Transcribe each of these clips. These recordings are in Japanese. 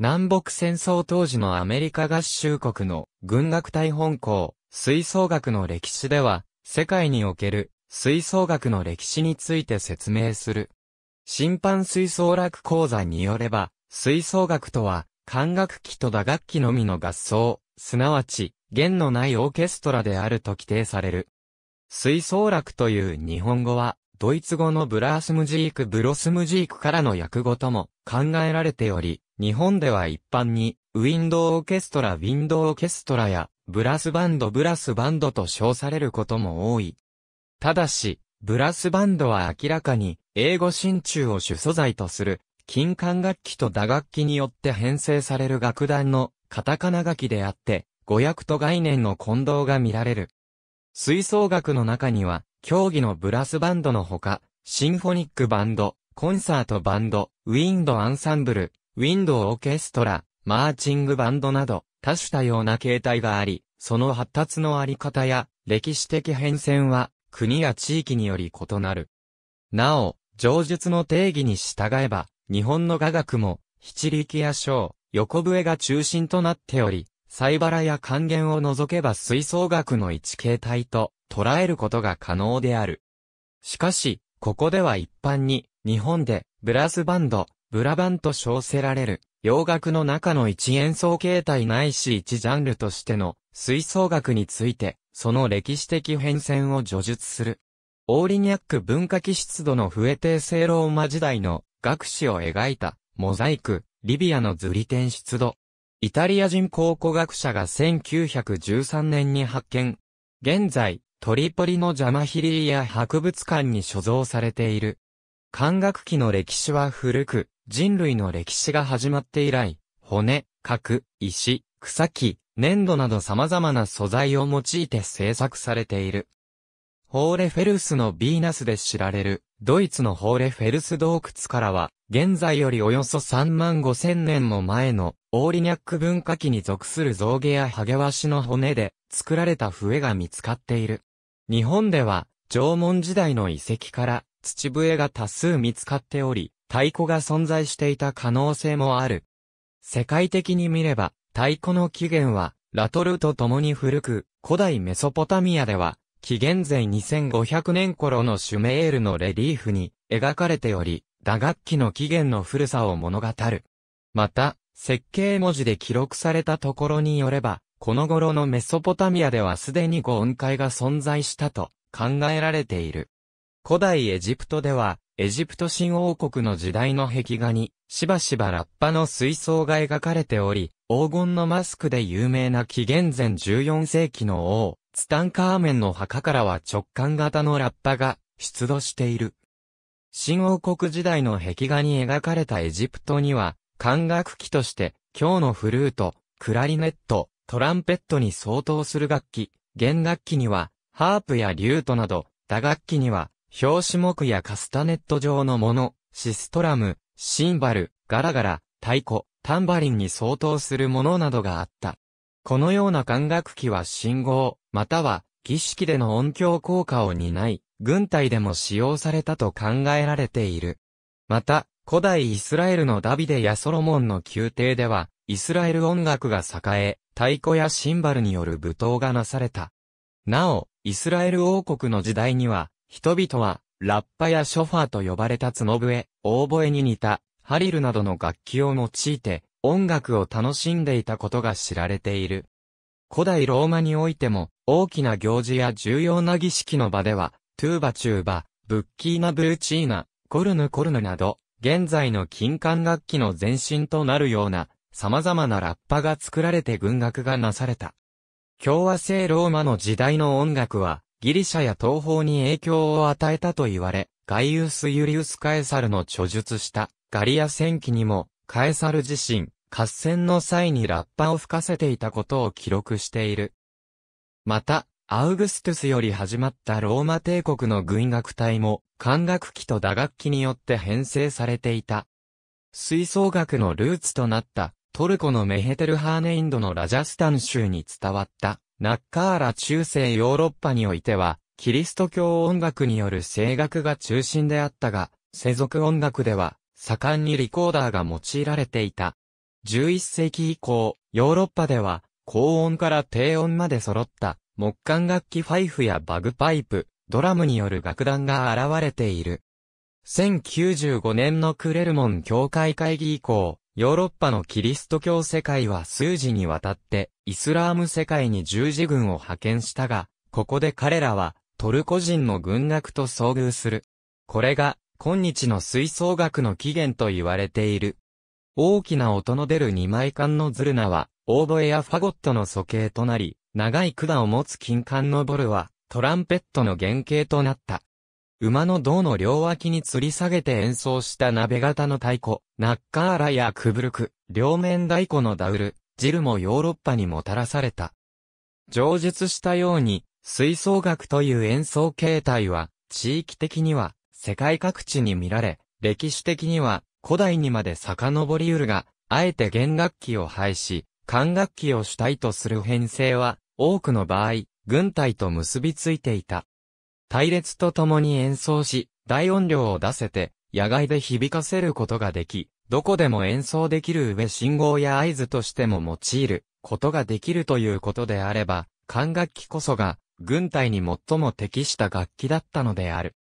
南北戦争当時のアメリカ合衆国の軍学隊本校、吹奏楽の歴史では、世界における吹奏楽の歴史について説明する。審判吹奏楽講座によれば、吹奏楽とは、管楽器と打楽器のみの合奏、すなわち、弦のないオーケストラであると規定される。吹奏楽という日本語は、ドイツ語のブラースムジークブロスムジークからの訳語とも考えられており、日本では一般に、ウィンドーオーケストラウィンドーオーケストラや、ブラスバンドブラスバンドと称されることも多い。ただし、ブラスバンドは明らかに、英語真鍮を主素材とする、金管楽器と打楽器によって編成される楽団の、カタカナ楽器であって、語訳と概念の混同が見られる。吹奏楽の中には、競技のブラスバンドのほか、シンフォニックバンド、コンサートバンド、ウィンドアンサンブル、ウィンドオーケストラ、マーチングバンドなど、多種多様な形態があり、その発達のあり方や歴史的変遷は国や地域により異なる。なお、上述の定義に従えば、日本の雅楽も、七力や小、横笛が中心となっており、サバラや還元を除けば吹奏楽の一形態と捉えることが可能である。しかし、ここでは一般に、日本で、ブラスバンド、ブラバンと称せられる、洋楽の中の一演奏形態ないし一ジャンルとしての吹奏楽について、その歴史的変遷を叙述する。オーリニャック文化機湿度の不衛帝聖ローマ時代の学史を描いた、モザイク、リビアのズリ天湿度。イタリア人考古学者が1913年に発見。現在、トリポリのジャマヒリーや博物館に所蔵されている。管楽器の歴史は古く、人類の歴史が始まって以来、骨、角、石、草木、粘土など様々な素材を用いて製作されている。ホーレフェルスのヴィーナスで知られる、ドイツのホーレフェルス洞窟からは、現在よりおよそ3万5千年も前の、オーリニャック文化期に属する象牙やハゲワシの骨で、作られた笛が見つかっている。日本では、縄文時代の遺跡から、土笛が多数見つかっており、太鼓が存在していた可能性もある。世界的に見れば、太鼓の起源は、ラトルと共に古く、古代メソポタミアでは、紀元前2500年頃のシュメールのレリーフに描かれており、打楽器の起源の古さを物語る。また、設計文字で記録されたところによれば、この頃のメソポタミアではすでに五音階が存在したと考えられている。古代エジプトでは、エジプト新王国の時代の壁画に、しばしばラッパの水槽が描かれており、黄金のマスクで有名な紀元前14世紀の王、ツタンカーメンの墓からは直感型のラッパが出土している。新王国時代の壁画に描かれたエジプトには、管楽器として、今日のフルート、クラリネット、トランペットに相当する楽器、弦楽器には、ハープやリュートなど、打楽器には、表紙木やカスタネット状のもの、シストラム、シンバル、ガラガラ、太鼓、タンバリンに相当するものなどがあった。このような管楽器は信号、または儀式での音響効果を担い、軍隊でも使用されたと考えられている。また、古代イスラエルのダビデやソロモンの宮廷では、イスラエル音楽が栄え、太鼓やシンバルによる舞踏がなされた。なお、イスラエル王国の時代には、人々は、ラッパやショファーと呼ばれた角笛、オーボエに似た、ハリルなどの楽器を用いて、音楽を楽しんでいたことが知られている。古代ローマにおいても、大きな行事や重要な儀式の場では、トゥーバチューバ、ブッキーナブルチーナ、コルヌコルヌなど、現在の金管楽器の前身となるような、様々なラッパが作られて軍楽がなされた。共和制ローマの時代の音楽は、ギリシャや東方に影響を与えたと言われ、ガイウス・ユリウス・カエサルの著述したガリア戦記にも、カエサル自身、合戦の際にラッパを吹かせていたことを記録している。また、アウグストゥスより始まったローマ帝国の軍楽隊も、管楽器と打楽器によって編成されていた。吹奏楽のルーツとなった、トルコのメヘテルハーネインドのラジャスタン州に伝わった、ナッカーラ中世ヨーロッパにおいては、キリスト教音楽による声楽が中心であったが、世俗音楽では、盛んにリコーダーが用いられていた。11世紀以降、ヨーロッパでは、高音から低音まで揃った、木管楽器ファイフやバグパイプ、ドラムによる楽団が現れている。1095年のクレルモン教会会議以降、ヨーロッパのキリスト教世界は数時にわたってイスラーム世界に十字軍を派遣したが、ここで彼らはトルコ人の軍学と遭遇する。これが今日の吹奏楽の起源と言われている。大きな音の出る二枚管のズルナは、オーボエやファゴットの素形となり、長い管を持つ金管のボルは、トランペットの原型となった。馬の胴の両脇に吊り下げて演奏した鍋型の太鼓、ナッカーラやクブルク、両面太鼓のダウル、ジルもヨーロッパにもたらされた。上述したように、吹奏楽という演奏形態は、地域的には、世界各地に見られ、歴史的には、古代にまで遡りうるが、あえて弦楽器を廃し、管楽器を主体とする編成は、多くの場合、軍隊と結びついていた。隊列と共に演奏し、大音量を出せて、野外で響かせることができ、どこでも演奏できる上信号や合図としても用いることができるということであれば、管楽器こそが軍隊に最も適した楽器だったのである。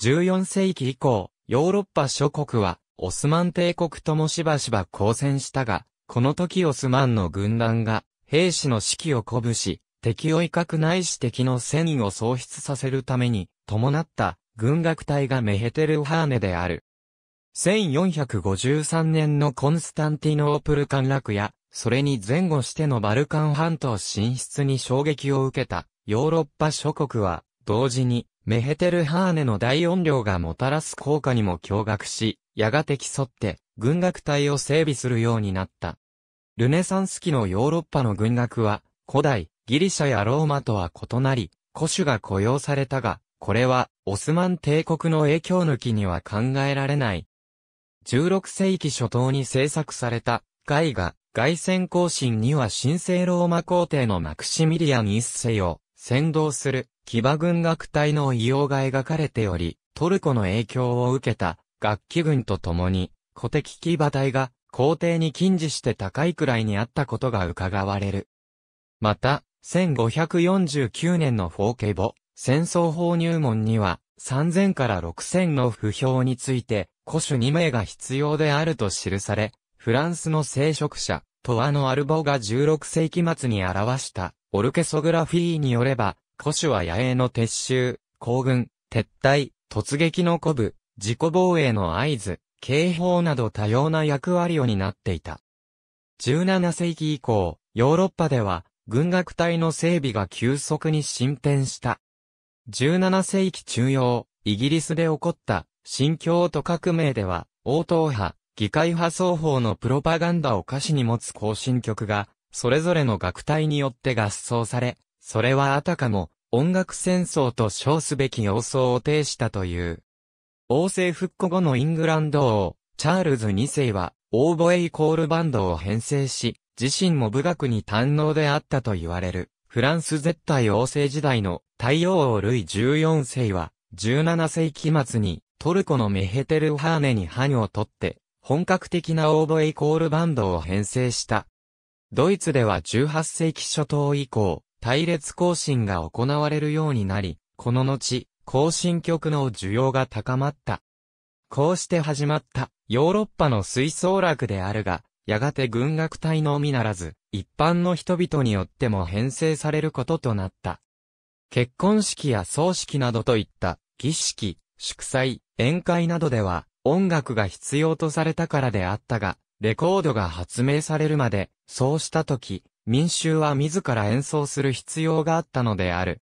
14世紀以降、ヨーロッパ諸国はオスマン帝国ともしばしば交戦したが、この時オスマンの軍団が兵士の士気を鼓舞し、敵を威嚇ないし敵の戦意を喪失させるために、伴った軍楽隊がメヘテルハーネである。1453年のコンスタンティノープル陥落や、それに前後してのバルカン半島進出に衝撃を受けたヨーロッパ諸国は、同時にメヘテルハーネの大音量がもたらす効果にも驚愕し、やがて競って軍楽隊を整備するようになった。ルネサンス期のヨーロッパの軍楽は、古代、ギリシャやローマとは異なり、古種が雇用されたが、これはオスマン帝国の影響抜きには考えられない。16世紀初頭に制作された絵画、外戦行進には神聖ローマ皇帝のマクシミリアン一世を先導する騎馬軍楽隊の異様が描かれており、トルコの影響を受けた楽器軍と共に古敵騎馬隊が皇帝に近似して高いくらいにあったことが伺われる。また、1549年の法ケ簿、戦争法入門には、3000から6000の不評について、古種2名が必要であると記され、フランスの聖職者、トアのアルボが16世紀末に表した、オルケソグラフィーによれば、古種は野営の撤収、行軍、撤退、突撃の鼓舞、自己防衛の合図、警報など多様な役割を担っていた。17世紀以降、ヨーロッパでは、軍楽隊の整備が急速に進展した。17世紀中央、イギリスで起こった、新教徒革命では、王党派、議会派双方のプロパガンダを歌詞に持つ行進曲が、それぞれの楽隊によって合奏され、それはあたかも、音楽戦争と称すべき様相を呈したという。王政復古後のイングランド王、チャールズ2世は、オーボエイコールバンドを編成し、自身も武学に堪能であったと言われる、フランス絶対王政時代の太陽王ルイ14世は、17世紀末にトルコのメヘテルハーネにハを取って、本格的なオーボエイコールバンドを編成した。ドイツでは18世紀初頭以降、隊列行進が行われるようになり、この後、行進曲の需要が高まった。こうして始まったヨーロッパの水槽楽であるが、やがて軍楽隊のみならず、一般の人々によっても編成されることとなった。結婚式や葬式などといった儀式、祝祭、宴会などでは音楽が必要とされたからであったが、レコードが発明されるまで、そうした時、民衆は自ら演奏する必要があったのである。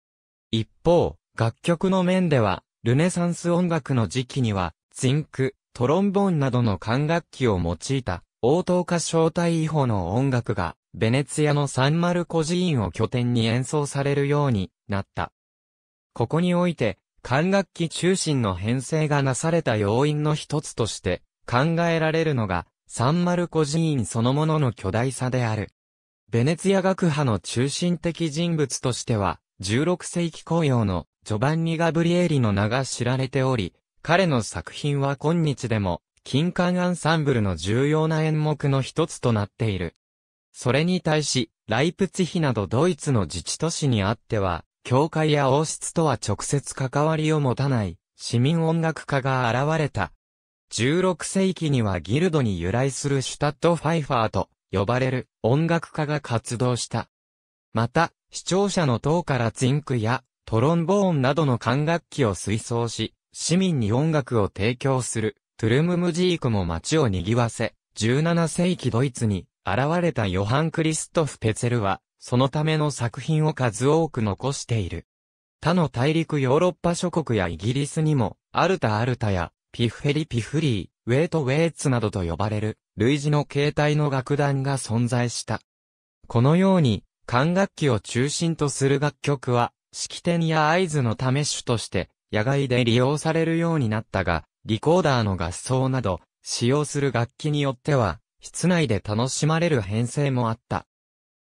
一方、楽曲の面では、ルネサンス音楽の時期には、ツインク、トロンボーンなどの管楽器を用いた応答歌招待違法の音楽が、ベネツィアのサンマルコ寺院を拠点に演奏されるようになった。ここにおいて、管楽器中心の編成がなされた要因の一つとして考えられるのがサンマルコ寺院そのものの巨大さである。ベネツィア学派の中心的人物としては16世紀公用のジョバンニ・ガブリエリの名が知られており、彼の作品は今日でも金管アンサンブルの重要な演目の一つとなっている。それに対し、ライプツヒなどドイツの自治都市にあっては、教会や王室とは直接関わりを持たない市民音楽家が現れた。16世紀にはギルドに由来するシュタッドファイファーと呼ばれる音楽家が活動した。また、視聴者の塔からツインクやトロンボーンなどの管楽器を吹奏し、市民に音楽を提供するトゥルムムジークも街を賑わせ、17世紀ドイツに現れたヨハン・クリストフ・ペツェルは、そのための作品を数多く残している。他の大陸ヨーロッパ諸国やイギリスにも、アルタ・アルタや、ピフェリ・ピフリー、ウェイト・ウェイツなどと呼ばれる、類似の形態の楽団が存在した。このように、管楽器を中心とする楽曲は、式典や合図のためとして、野外で利用されるようになったが、リコーダーの合奏など、使用する楽器によっては、室内で楽しまれる編成もあった。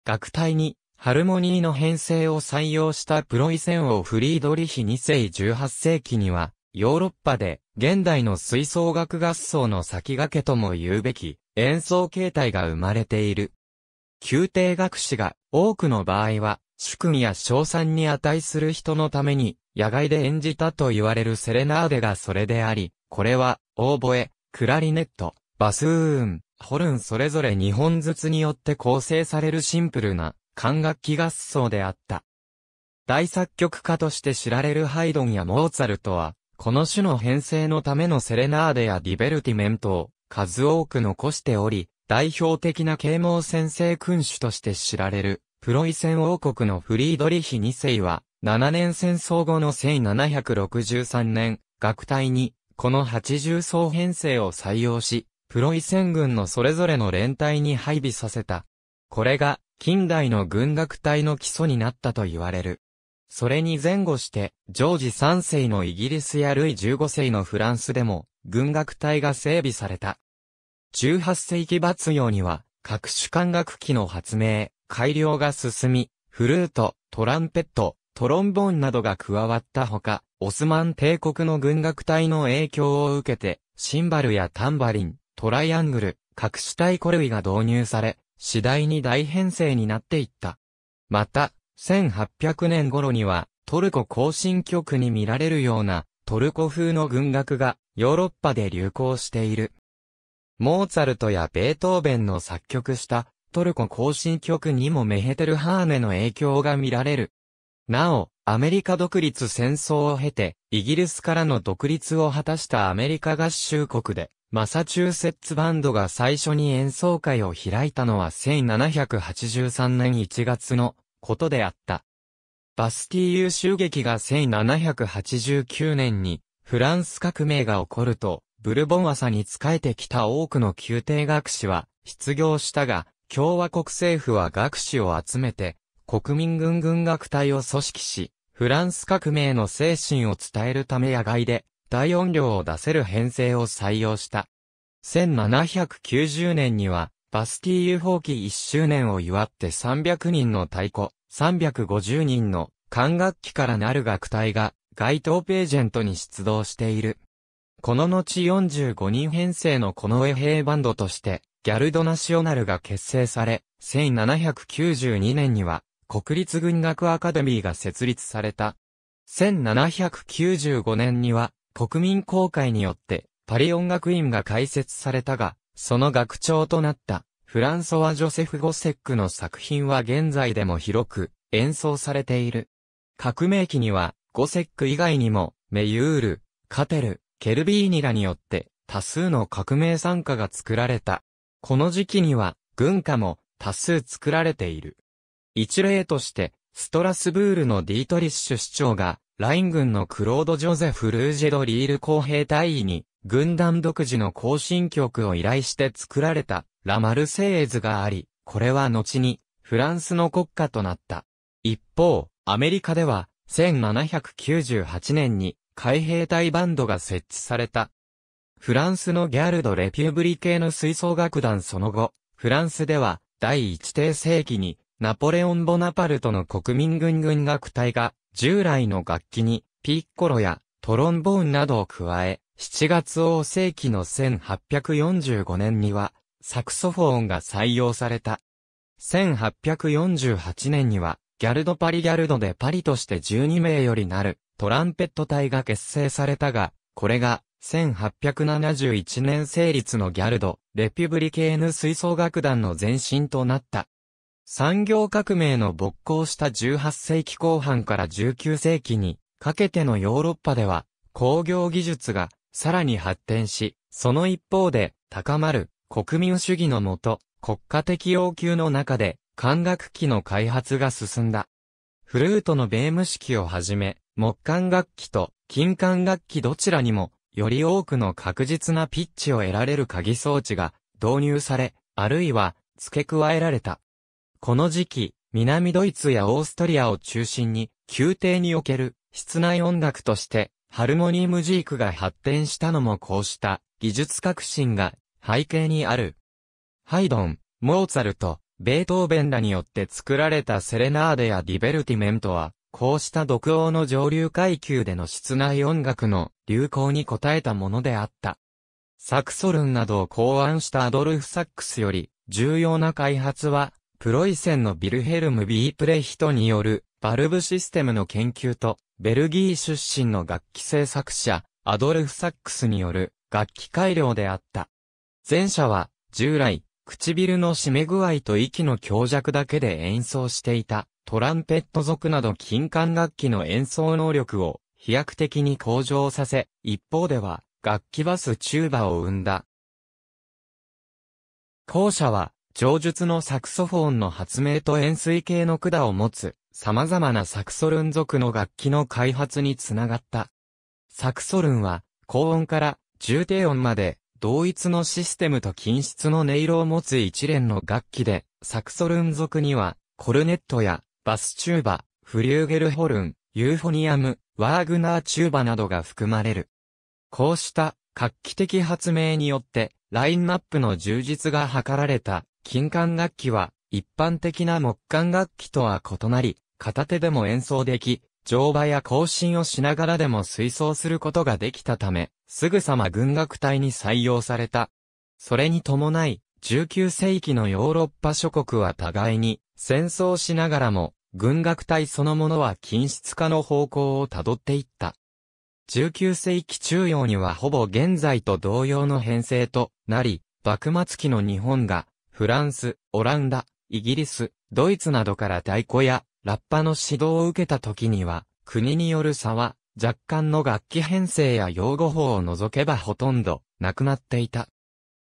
楽隊に、ハルモニーの編成を採用したプロイセン王フリードリヒ2世18世紀には、ヨーロッパで現代の吹奏楽合奏の先駆けとも言うべき演奏形態が生まれている。宮廷学士が多くの場合は主君や賞賛に値する人のために野外で演じたと言われるセレナーデがそれであり、これは、オーボエ、クラリネット、バスーン、ホルンそれぞれ2本ずつによって構成されるシンプルな管楽器合奏であった。大作曲家として知られるハイドンやモーツァルトは、この種の編成のためのセレナーデやディベルティメントを数多く残しており、代表的な啓蒙先生君主として知られる、プロイセン王国のフリードリヒ2世は、7年戦争後の1763年、学隊にこの80層編成を採用し、プロイセン軍のそれぞれの連隊に配備させた。これが、近代の軍楽隊の基礎になったと言われる。それに前後して、ジョージ3世のイギリスやルイ15世のフランスでも、軍楽隊が整備された。18世紀末用には、各種管楽器の発明、改良が進み、フルート、トランペット、トロンボーンなどが加わったほか、オスマン帝国の軍楽隊の影響を受けて、シンバルやタンバリン、トライアングル、し隊体ル類が導入され、次第に大編成になっていった。また、1800年頃には、トルコ行進曲に見られるような、トルコ風の軍楽が、ヨーロッパで流行している。モーツァルトやベートーベンの作曲した、トルコ行進曲にもメヘテルハーネの影響が見られる。なお、アメリカ独立戦争を経て、イギリスからの独立を果たしたアメリカ合衆国で、マサチューセッツバンドが最初に演奏会を開いたのは1783年1月のことであった。バスティーユ襲撃が1789年にフランス革命が起こると、ブルボン朝に仕えてきた多くの宮廷学士は失業したが、共和国政府は学士を集めて国民軍軍楽隊を組織し、フランス革命の精神を伝えるため野外で大音量を出せる編成を採用した。1790年には、バスティーユ放棄1周年を祝って300人の太鼓、350人の管楽器からなる楽隊が街頭ページェントに出動している。この後45人編成のこの衛兵バンドとして、ギャルドナシオナルが結成され、1792年には国立軍学アカデミーが設立された。1795年には、国民公会によって、パリ音楽院が開設されたが、その学長となった、フランソワ・ジョセフ・ゴセックの作品は現在でも広く演奏されている。革命期には、ゴセック以外にも、メユール、カテル、ケルビーニらによって、多数の革命参加が作られた。この時期には、軍歌も多数作られている。一例として、ストラスブールのディートリッシュ市長が、ライン軍のクロード・ジョゼフ・ルージェド・リール公平隊員に、軍団独自の行進曲を依頼して作られた、ラ・マルセイエズがあり、これは後に、フランスの国家となった。一方、アメリカでは、1798年に、海兵隊バンドが設置された。フランスのギャルド・レピューブリ系の吹奏楽団その後、フランスでは、第一定世紀に、ナポレオン・ボナパルトの国民軍軍楽隊が、従来の楽器に、ピッコロやトロンボーンなどを加え、7月王世紀の1845年には、サクソフォーンが採用された。1848年には、ギャルドパリギャルドでパリとして12名よりなるトランペット隊が結成されたが、これが1871年成立のギャルド、レピュブリケーヌ吹奏楽団の前身となった。産業革命の勃興した18世紀後半から19世紀にかけてのヨーロッパでは工業技術がさらに発展し、その一方で高まる国民主義のもと国家的要求の中で管楽器の開発が進んだ。フルートのベーム式をはじめ、木管楽器と金管楽器どちらにもより多くの確実なピッチを得られる鍵装置が導入され、あるいは付け加えられた。この時期、南ドイツやオーストリアを中心に、宮廷における室内音楽として、ハルモニームジークが発展したのもこうした技術革新が背景にある。ハイドン、モーツァルト、ベートーベンらによって作られたセレナーデやディベルティメントは、こうした独王の上流階級での室内音楽の流行に応えたものであった。サクソルンなどを考案したアドルフ・サックスより、重要な開発はプロイセンのビルヘルム・ビープレヒトによるバルブシステムの研究と、ベルギー出身の楽器製作者、アドルフ・サックスによる楽器改良であった。前者は、従来、唇の締め具合と息の強弱だけで演奏していた、トランペット族など金管楽器の演奏能力を飛躍的に向上させ、一方では楽器バスチューバを生んだ。後者は上述のサクソフォンの発明と円錐形の管を持つ、様々なサクソルン族の楽器の開発につながった。サクソルンは、高音から重低音まで、同一のシステムと均質の音色を持つ一連の楽器で、サクソルン族には、コルネットや、バスチューバ、フリューゲルホルン、ユーフォニアム、ワーグナーチューバなどが含まれる。こうした、画期的発明によって、ラインナップの充実が図られた、金管楽器は、一般的な木管楽器とは異なり、片手でも演奏でき、乗馬や行進をしながらでも吹奏することができたため、すぐさま軍楽隊に採用された。それに伴い、19世紀のヨーロッパ諸国は互いに戦争しながらも、軍楽隊そのものは均質化の方向をたどっていった。19世紀中央にはほぼ現在と同様の編成となり、幕末期の日本がフランス、オランダ、イギリス、ドイツなどから太鼓やラッパの指導を受けた時には、国による差は、若干の楽器編成や用語法を除けばほとんどなくなっていた。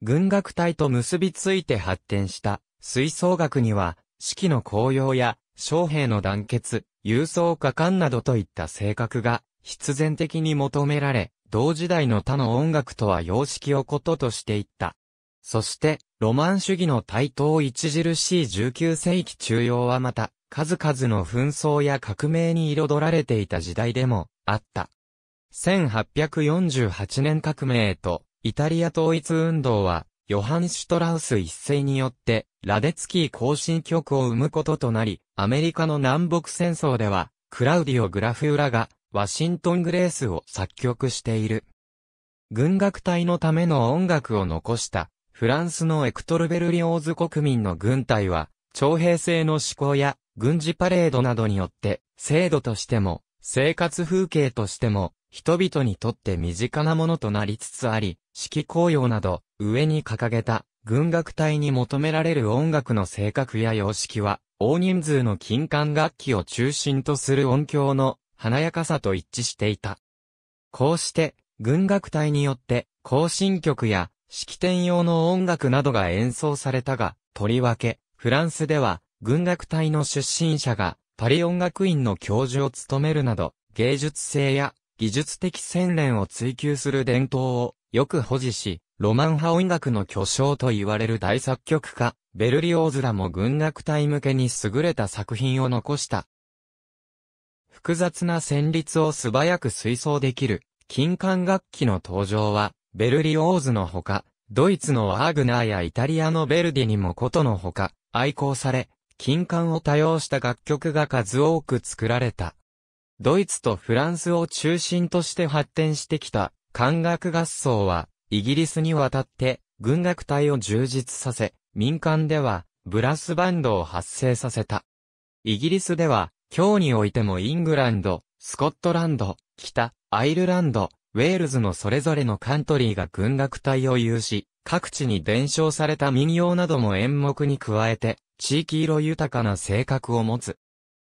軍楽隊と結びついて発展した吹奏楽には、四季の紅葉や将兵の団結、郵送果敢などといった性格が必然的に求められ、同時代の他の音楽とは様式をこととしていった。そして、ロマン主義の台頭著しい19世紀中央はまた、数々の紛争や革命に彩られていた時代でも、あった。1848年革命と、イタリア統一運動は、ヨハン・シュトラウス一世によって、ラデツキー行進局を生むこととなり、アメリカの南北戦争では、クラウディオ・グラフーラが、ワシントン・グレースを作曲している。軍楽隊のための音楽を残した、フランスのエクトルベルリオーズ国民の軍隊は、徴兵制の施行や軍事パレードなどによって、制度としても、生活風景としても、人々にとって身近なものとなりつつあり、指揮公用など、上に掲げた、軍楽隊に求められる音楽の性格や様式は、大人数の金管楽器を中心とする音響の華やかさと一致していた。こうして、軍楽隊によって、行進曲や式典用の音楽などが演奏されたが、とりわけ、フランスでは、軍楽隊の出身者が、パリ音楽院の教授を務めるなど、芸術性や技術的洗練を追求する伝統をよく保持し、ロマン派音楽の巨匠と言われる大作曲家、ベルリオーズらも軍楽隊向けに優れた作品を残した。複雑な旋律を素早く吹奏できる、金管楽器の登場は、ベルリオーズのほか、ドイツのワーグナーやイタリアのベルディにもことのほか、愛好され、金管を多用した楽曲が数多く作られた。ドイツとフランスを中心として発展してきた管楽合奏は、イギリスに渡って軍楽隊を充実させ、民間ではブラスバンドを発生させた。イギリスでは、今日においてもイングランド、スコットランド、北、アイルランド、ウェールズのそれぞれのカントリーが軍楽隊を有し、各地に伝承された民謡なども演目に加えて、地域色豊かな性格を持つ。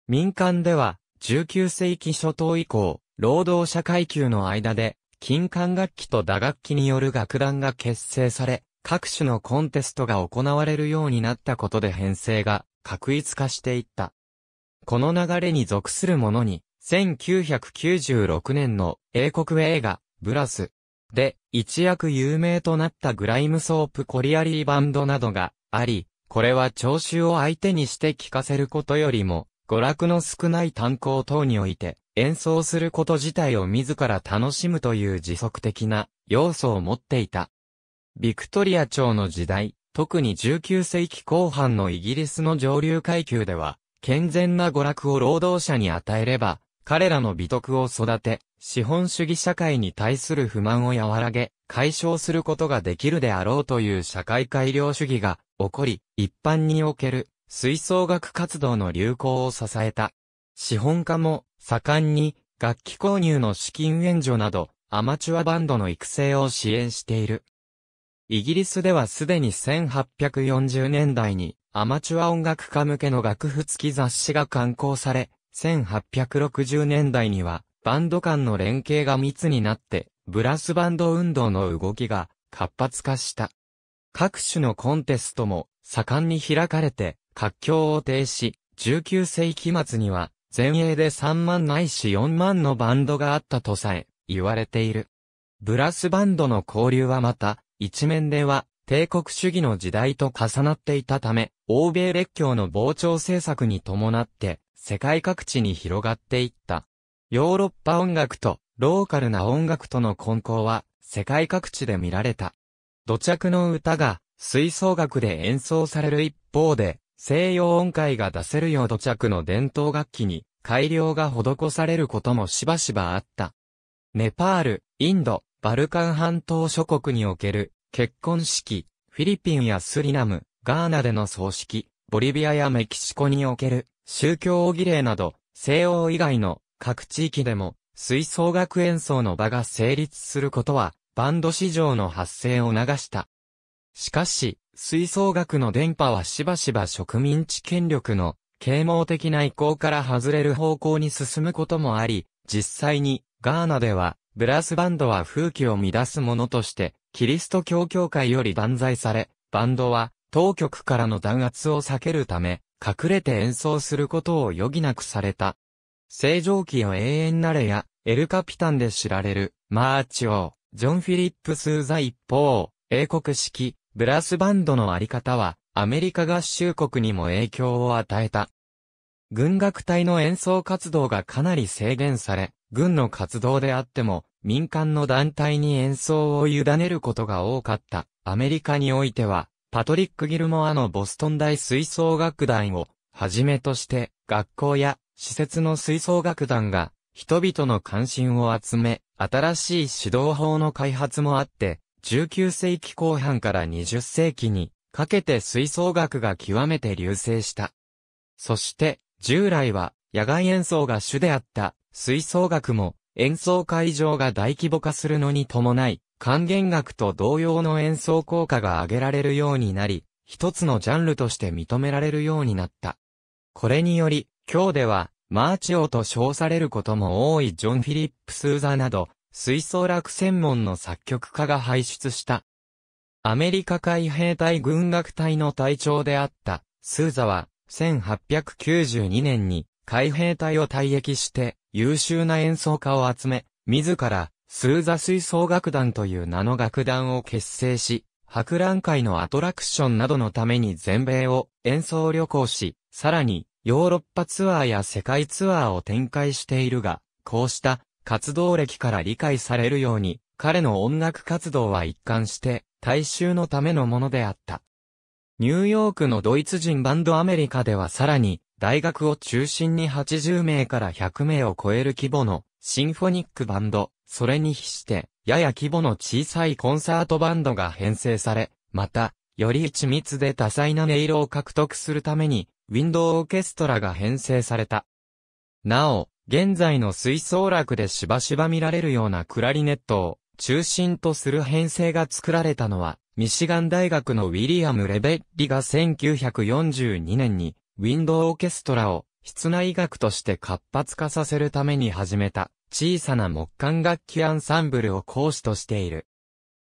民間では、19世紀初頭以降、労働者階級の間で、金管楽器と打楽器による楽団が結成され、各種のコンテストが行われるようになったことで編成が確一化していった。この流れに属するものに、1996年の英国映画、ブラスで一躍有名となったグライムソープコリアリーバンドなどがあり、これは聴衆を相手にして聴かせることよりも、娯楽の少ない炭鉱等において、演奏すること自体を自ら楽しむという持続的な要素を持っていた。ビクトリア朝の時代、特に19世紀後半のイギリスの上流階級では、健全な娯楽を労働者に与えれば、彼らの美徳を育て、資本主義社会に対する不満を和らげ、解消することができるであろうという社会改良主義が起こり、一般における吹奏楽活動の流行を支えた。資本家も盛んに楽器購入の資金援助などアマチュアバンドの育成を支援している。イギリスではすでに1840年代にアマチュア音楽家向けの楽譜付き雑誌が刊行され、1860年代には、バンド間の連携が密になって、ブラスバンド運動の動きが活発化した。各種のコンテストも盛んに開かれて、活況を呈し、19世紀末には、前衛で3万ないし4万のバンドがあったとさえ、言われている。ブラスバンドの交流はまた、一面では、帝国主義の時代と重なっていたため、欧米列強の膨張政策に伴って、世界各地に広がっていった。ヨーロッパ音楽とローカルな音楽との混交は世界各地で見られた。土着の歌が吹奏楽で演奏される一方で西洋音階が出せるよう土着の伝統楽器に改良が施されることもしばしばあった。ネパール、インド、バルカン半島諸国における結婚式、フィリピンやスリナム、ガーナでの葬式、ボリビアやメキシコにおける宗教儀礼など、西欧以外の各地域でも、吹奏楽演奏の場が成立することは、バンド市場の発生を流した。しかし、吹奏楽の電波はしばしば植民地権力の啓蒙的な意向から外れる方向に進むこともあり、実際にガーナではブラスバンドは風紀を乱すものとしてキリスト教教会より断罪され、バンドは当局からの弾圧を避けるため隠れて演奏することを余儀なくされた。正常期を永遠なれや、エルカピタンで知られる、マーチオー、ジョン・フィリップ・スーザ一方、英国式、ブラスバンドのあり方は、アメリカ合衆国にも影響を与えた。軍楽隊の演奏活動がかなり制限され、軍の活動であっても、民間の団体に演奏を委ねることが多かった。アメリカにおいては、パトリック・ギルモアのボストン大吹奏楽団をはじめとして学校や施設の吹奏楽団が人々の関心を集め、新しい指導法の開発もあって、19世紀後半から20世紀にかけて吹奏楽が極めて流星した。そして、従来は野外演奏が主であった吹奏楽も演奏会場が大規模化するのに伴い、還元楽と同様の演奏効果が挙げられるようになり、一つのジャンルとして認められるようになった。これにより、今日では、マーチオと称されることも多いジョン・フィリップ・スーザなど、吹奏楽専門の作曲家が輩出した。アメリカ海兵隊軍楽隊の隊長であった、スーザは、1892年に海兵隊を退役して、優秀な演奏家を集め、自ら、スーザ吹奏楽団という名の楽団を結成し、博覧会のアトラクションなどのために全米を演奏旅行し、さらにヨーロッパツアーや世界ツアーを展開しているが、こうした活動歴から理解されるように、彼の音楽活動は一貫して大衆のためのものであった。ニューヨークのドイツ人バンドアメリカではさらに大学を中心に80名から100名を超える規模のシンフォニックバンド、それに比して、やや規模の小さいコンサートバンドが編成され、また、より緻密で多彩な音色を獲得するために、ウィンドオーケストラが編成された。なお、現在の吹奏楽でしばしば見られるようなクラリネットを中心とする編成が作られたのは、ミシガン大学のウィリアム・レベッリが1942年に、ウィンドオーケストラを室内楽として活発化させるために始めた小さな木管楽器アンサンブルを講師としている。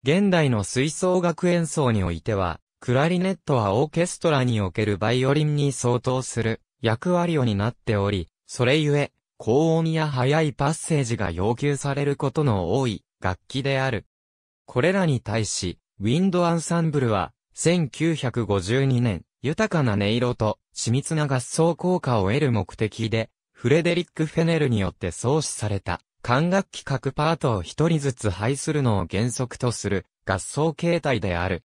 現代の吹奏楽演奏においては、クラリネットはオーケストラにおけるバイオリンに相当する役割を担っており、それゆえ、高音や速いパッセージが要求されることの多い楽器である。これらに対し、ウィンドアンサンブルは、1952年、豊かな音色と緻密な合奏効果を得る目的で、フレデリック・フェネルによって創始された、管楽器各パートを一人ずつ配するのを原則とする合奏形態である。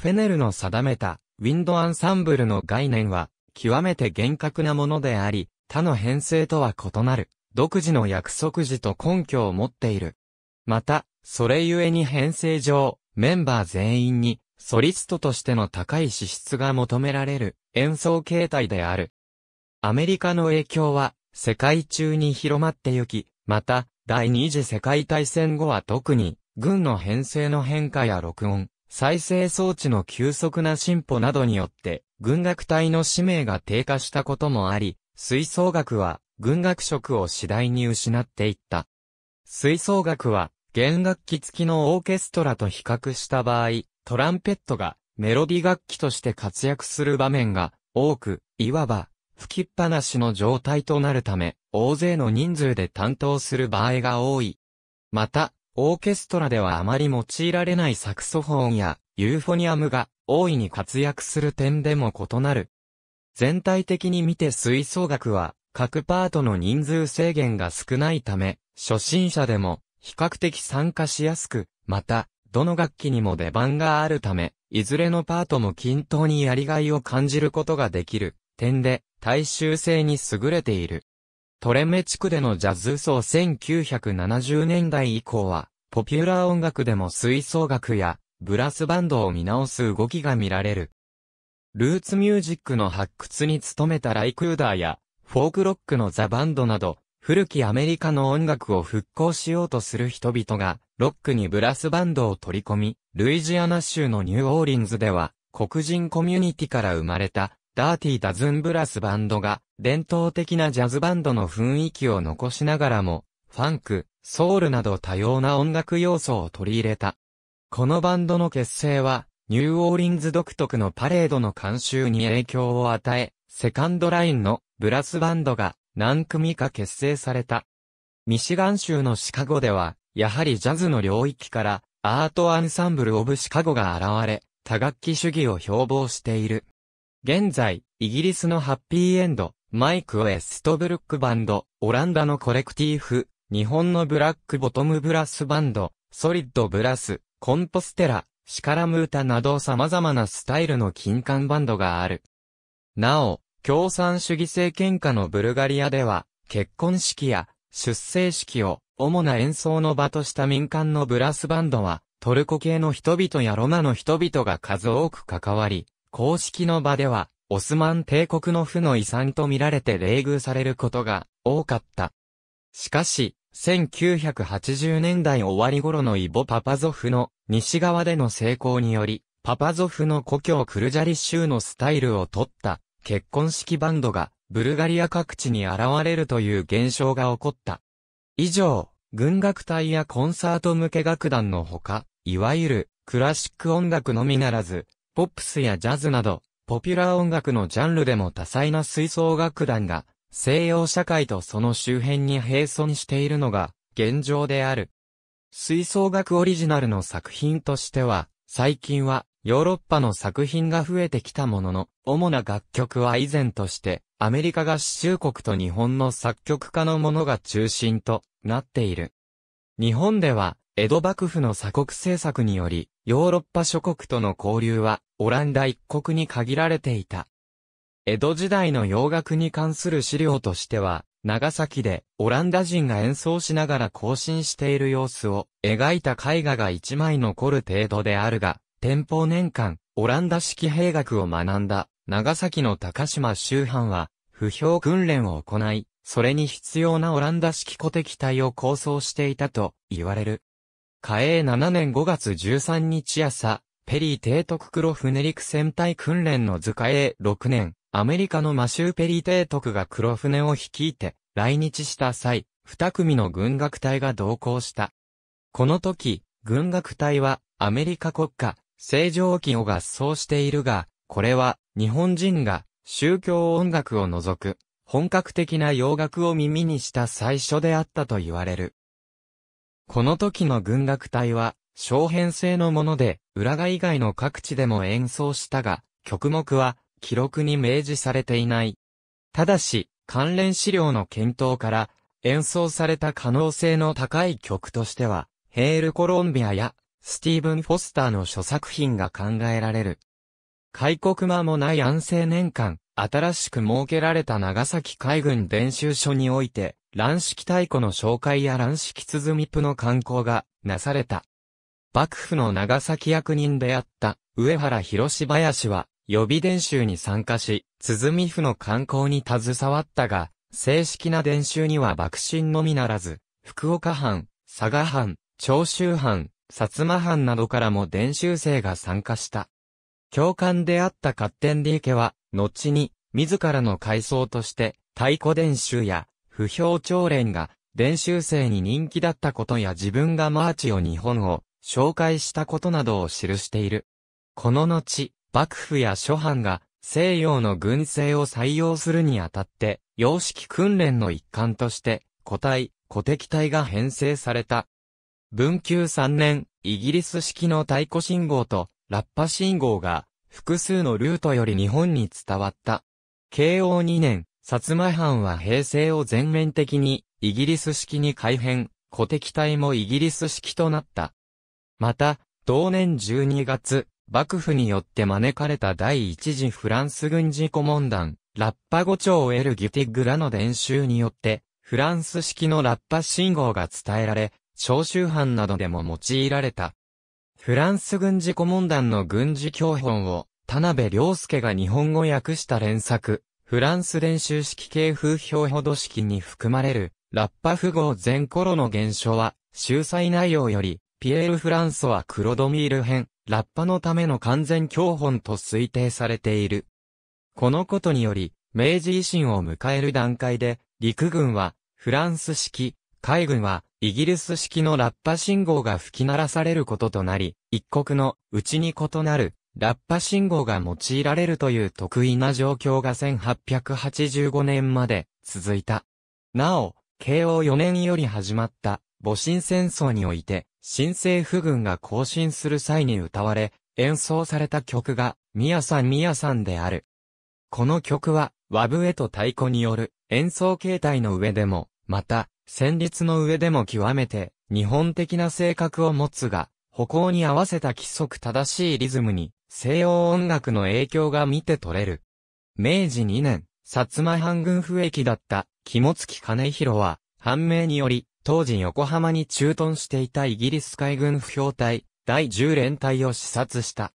フェネルの定めたウィンドアンサンブルの概念は極めて厳格なものであり、他の編成とは異なる独自の約束時と根拠を持っている。また、それゆえに編成上、メンバー全員にソリストとしての高い資質が求められる演奏形態である。アメリカの影響は世界中に広まってゆき、また第二次世界大戦後は特に軍の編成の変化や録音、再生装置の急速な進歩などによって軍楽隊の使命が低下したこともあり、吹奏楽は軍楽色を次第に失っていった。吹奏楽は弦楽器付きのオーケストラと比較した場合、トランペットがメロディ楽器として活躍する場面が多く、いわば吹きっぱなしの状態となるため、大勢の人数で担当する場合が多い。また、オーケストラではあまり用いられないサクソフォンやユーフォニアムが大いに活躍する点でも異なる。全体的に見て吹奏楽は各パートの人数制限が少ないため、初心者でも比較的参加しやすく、またどの楽器にも出番があるため、いずれのパートも均等にやりがいを感じることができる点で、大衆性に優れている。トレメ地区でのジャズ奏1970年代以降は、ポピュラー音楽でも吹奏楽やブラスバンドを見直す動きが見られる。ルーツミュージックの発掘に努めたライクーダーや、フォークロックのザ・バンドなど、古きアメリカの音楽を復興しようとする人々が、ロックにブラスバンドを取り込み、ルイジアナ州のニューオーリンズでは、黒人コミュニティから生まれた、ダーティーダズンブラスバンドが、伝統的なジャズバンドの雰囲気を残しながらも、ファンク、ソウルなど多様な音楽要素を取り入れた。このバンドの結成は、ニューオーリンズ独特のパレードの慣習に影響を与え、セカンドラインのブラスバンドが何組か結成された。ミシガン州のシカゴでは、やはりジャズの領域から、アートアンサンブル・オブ・シカゴが現れ、多楽器主義を標榜している。現在、イギリスのハッピーエンド、マイク・ウェストブルックバンド、オランダのコレクティーフ、日本のブラック・ボトム・ブラスバンド、ソリッド・ブラス、コンポステラ、シカラムータなど様々なスタイルの金管バンドがある。なお、共産主義政権下のブルガリアでは、結婚式や出生式を主な演奏の場とした民間のブラスバンドは、トルコ系の人々やロマの人々が数多く関わり、公式の場では、オスマン帝国の負の遺産と見られて冷遇されることが多かった。しかし、1980年代終わり頃のイボ・パパゾフの西側での成功により、パパゾフの故郷クルジャリ州のスタイルを取った結婚式バンドがブルガリア各地に現れるという現象が起こった。以上、軍楽隊やコンサート向け楽団のほか、いわゆるクラシック音楽のみならず、ポップスやジャズなど、ポピュラー音楽のジャンルでも多彩な吹奏楽団が、西洋社会とその周辺に並存しているのが、現状である。吹奏楽オリジナルの作品としては、最近は、ヨーロッパの作品が増えてきたものの、主な楽曲は以前として、アメリカ合衆国と日本の作曲家のものが中心となっている。日本では、江戸幕府の鎖国政策により、ヨーロッパ諸国との交流は、オランダ一国に限られていた。江戸時代の洋楽に関する資料としては、長崎でオランダ人が演奏しながら行進している様子を描いた絵画が一枚残る程度であるが、天保年間、オランダ式兵学を学んだ、長崎の高島周藩は、不評訓練を行い、それに必要なオランダ式古敵隊を構想していたと言われる。嘉永7年5月13日朝、ペリー提督黒船陸戦隊訓練の図嘉永6年、アメリカのマシューペリー提督が黒船を率いて来日した際、二組の軍楽隊が同行した。この時、軍楽隊はアメリカ国家正常期を合奏しているが、これは日本人が宗教音楽を除く本格的な洋楽を耳にした最初であったと言われる。この時の軍楽隊は、小編成のもので、浦賀以外の各地でも演奏したが、曲目は、記録に明示されていない。ただし、関連資料の検討から、演奏された可能性の高い曲としては、ヘール・コロンビアや、スティーブン・フォスターの諸作品が考えられる。開国間もない安政年間、新しく設けられた長崎海軍伝習所において、乱式太鼓の紹介や乱式鼓譜の観光がなされた。幕府の長崎役人であった上原広林は予備伝習に参加し、鼓譜の観光に携わったが、正式な伝習には幕臣のみならず、福岡藩、佐賀藩、長州藩、薩摩藩などからも伝習生が参加した。教官であったカッテンディー家は、後に、自らの階層として、太鼓伝習や、不評朝練が、伝習生に人気だったことや自分がマーチを日本を、紹介したことなどを記している。この後、幕府や諸藩が、西洋の軍政を採用するにあたって、様式訓練の一環として、個体、個敵隊が編成された。文久3年、イギリス式の太鼓信号とラッパ信号が複数のルートより日本に伝わった。慶応2年、薩摩藩は平成を全面的にイギリス式に改変、古敵隊もイギリス式となった。また、同年12月、幕府によって招かれた第一次フランス軍事顧問団、ラッパ語長エル・ギュティッグらの伝習によって、フランス式のラッパ信号が伝えられ、召集藩などでも用いられた。フランス軍事顧問団の軍事教本を、田辺良介が日本語訳した連作、フランス練習式系風評ほど式に含まれる、ラッパ符号全頃の現象は、秀才内容より、ピエール・フランソはクロドミール編、ラッパのための完全教本と推定されている。このことにより、明治維新を迎える段階で、陸軍は、フランス式、海軍は、イギリス式のラッパ信号が吹き鳴らされることとなり、一国の内に異なるラッパ信号が用いられるという得意な状況が1885年まで続いた。なお、慶応4年より始まった戊辰戦争において、新政府軍が行進する際に歌われ、演奏された曲が、宮さん宮さんである。この曲は、和笛と太鼓による演奏形態の上でも、また、戦律の上でも極めて、日本的な性格を持つが、歩行に合わせた規則正しいリズムに、西洋音楽の影響が見て取れる。明治2年、薩摩藩軍府駅だった、肝付金広は、判明により、当時横浜に駐屯していたイギリス海軍不評隊、第10連隊を視察した。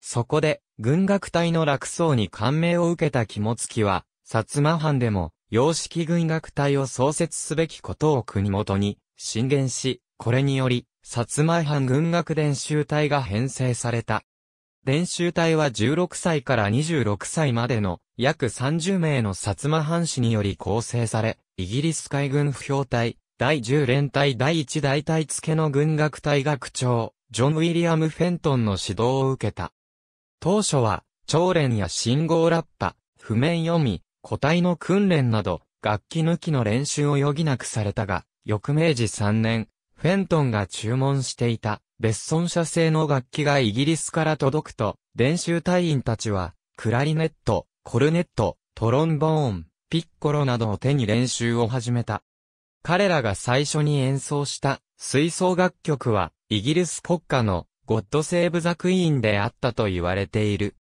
そこで、軍楽隊の楽奏に感銘を受けた肝付は、薩摩藩でも、洋式軍学隊を創設すべきことを国元に進言し、これにより、薩摩藩軍学伝習隊が編成された。伝習隊は16歳から26歳までの約30名の薩摩藩士により構成され、イギリス海軍不評隊、第10連隊第1大隊付の軍学隊学長、ジョン・ウィリアム・フェントンの指導を受けた。当初は、長連や信号ラッパ、譜面読み、個体の訓練など、楽器抜きの練習を余儀なくされたが、翌明治3年、フェントンが注文していた、別損社製の楽器がイギリスから届くと、練習隊員たちは、クラリネット、コルネット、トロンボーン、ピッコロなどを手に練習を始めた。彼らが最初に演奏した吹奏楽曲は、イギリス国家のゴッドセーブザクイーンであったと言われている。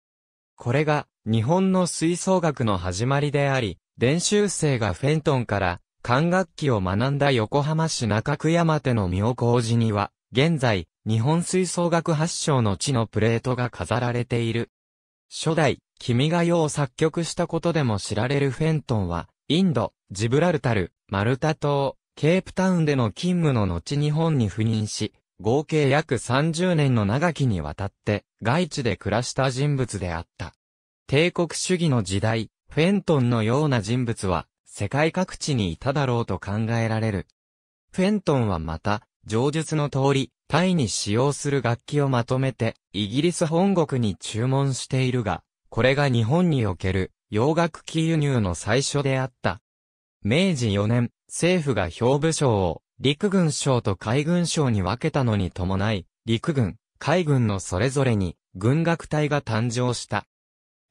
これが日本の吹奏楽の始まりであり、練習生がフェントンから管楽器を学んだ横浜市中区山手の妙高寺には、現在、日本吹奏楽発祥の地のプレートが飾られている。初代、君が世を作曲したことでも知られるフェントンは、インド、ジブラルタル、マルタ島、ケープタウンでの勤務の後日本に赴任し、合計約30年の長きにわたって、外地で暮らした人物であった。帝国主義の時代、フェントンのような人物は、世界各地にいただろうと考えられる。フェントンはまた、上述の通り、タイに使用する楽器をまとめて、イギリス本国に注文しているが、これが日本における洋楽器輸入の最初であった。明治4年、政府が兵部省を陸軍省と海軍省に分けたのに伴い、陸軍、海軍のそれぞれに軍楽隊が誕生した。